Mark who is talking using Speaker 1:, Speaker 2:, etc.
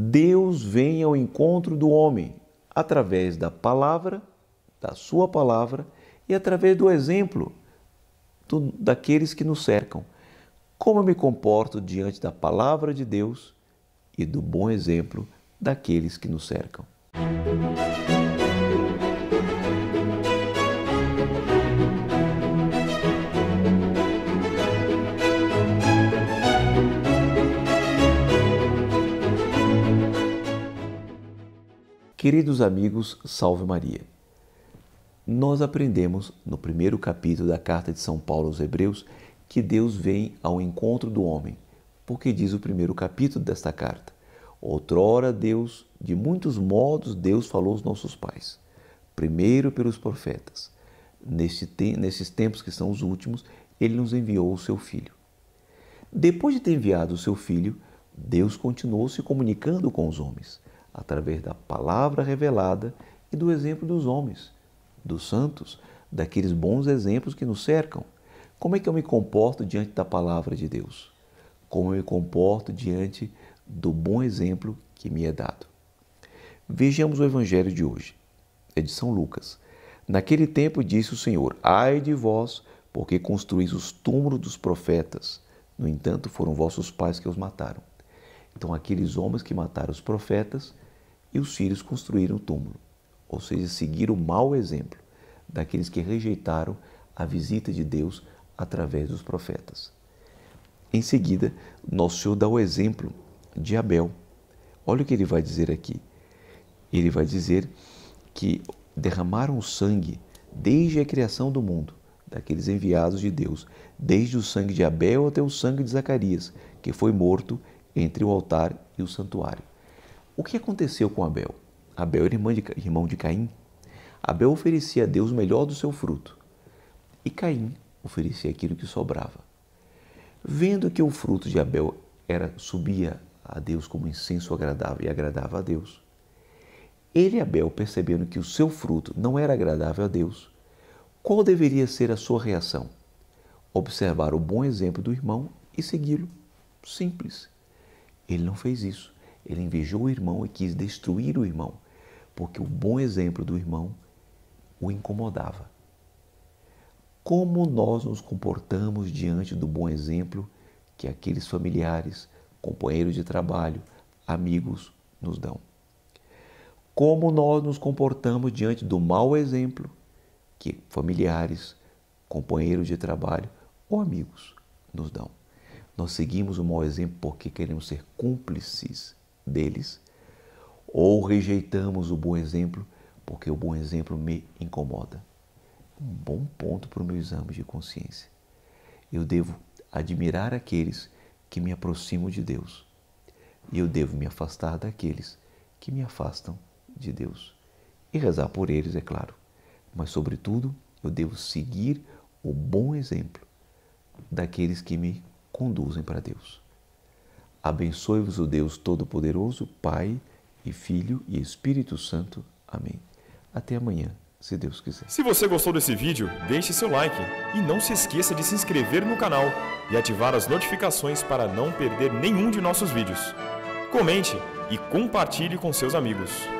Speaker 1: Deus vem ao encontro do homem através da palavra, da sua palavra e através do exemplo do, daqueles que nos cercam. Como eu me comporto diante da palavra de Deus e do bom exemplo daqueles que nos cercam. Queridos amigos, salve Maria. Nós aprendemos no primeiro capítulo da carta de São Paulo aos Hebreus que Deus vem ao encontro do homem, porque diz o primeiro capítulo desta carta: Outrora Deus, de muitos modos Deus falou aos nossos pais, primeiro pelos profetas. Neste nesses tempos que são os últimos, ele nos enviou o seu filho. Depois de ter enviado o seu filho, Deus continuou se comunicando com os homens através da palavra revelada e do exemplo dos homens, dos santos, daqueles bons exemplos que nos cercam. Como é que eu me comporto diante da palavra de Deus? Como eu me comporto diante do bom exemplo que me é dado? Vejamos o evangelho de hoje. É de São Lucas. Naquele tempo disse o Senhor: Ai de vós, porque construís os túmulos dos profetas. No entanto, foram vossos pais que os mataram. Então, aqueles homens que mataram os profetas e os filhos construíram o túmulo, ou seja, seguiram o mau exemplo daqueles que rejeitaram a visita de Deus através dos profetas. Em seguida, Nosso Senhor dá o exemplo de Abel. Olha o que ele vai dizer aqui. Ele vai dizer que derramaram sangue desde a criação do mundo, daqueles enviados de Deus, desde o sangue de Abel até o sangue de Zacarias, que foi morto entre o altar e o santuário. O que aconteceu com Abel? Abel era irmão de, irmão de Caim. Abel oferecia a Deus o melhor do seu fruto. E Caim oferecia aquilo que sobrava. Vendo que o fruto de Abel era subia a Deus como incenso agradável e agradava a Deus, ele, Abel, percebendo que o seu fruto não era agradável a Deus, qual deveria ser a sua reação? Observar o bom exemplo do irmão e segui-lo. Simples. Ele não fez isso. Ele invejou o irmão e quis destruir o irmão, porque o bom exemplo do irmão o incomodava. Como nós nos comportamos diante do bom exemplo que aqueles familiares, companheiros de trabalho, amigos nos dão? Como nós nos comportamos diante do mau exemplo que familiares, companheiros de trabalho ou amigos nos dão? Nós seguimos o mau exemplo porque queremos ser cúmplices deles, ou rejeitamos o bom exemplo porque o bom exemplo me incomoda. Um bom ponto para o meu exame de consciência. Eu devo admirar aqueles que me aproximam de Deus e eu devo me afastar daqueles que me afastam de Deus. E rezar por eles, é claro, mas, sobretudo, eu devo seguir o bom exemplo daqueles que me conduzem para Deus. Abençoe-vos o Deus Todo-Poderoso, Pai e Filho e Espírito Santo. Amém. Até amanhã, se Deus quiser. Se você gostou desse vídeo, deixe seu like e não se esqueça de se inscrever no canal e ativar as notificações para não perder nenhum de nossos vídeos. Comente e compartilhe com seus amigos.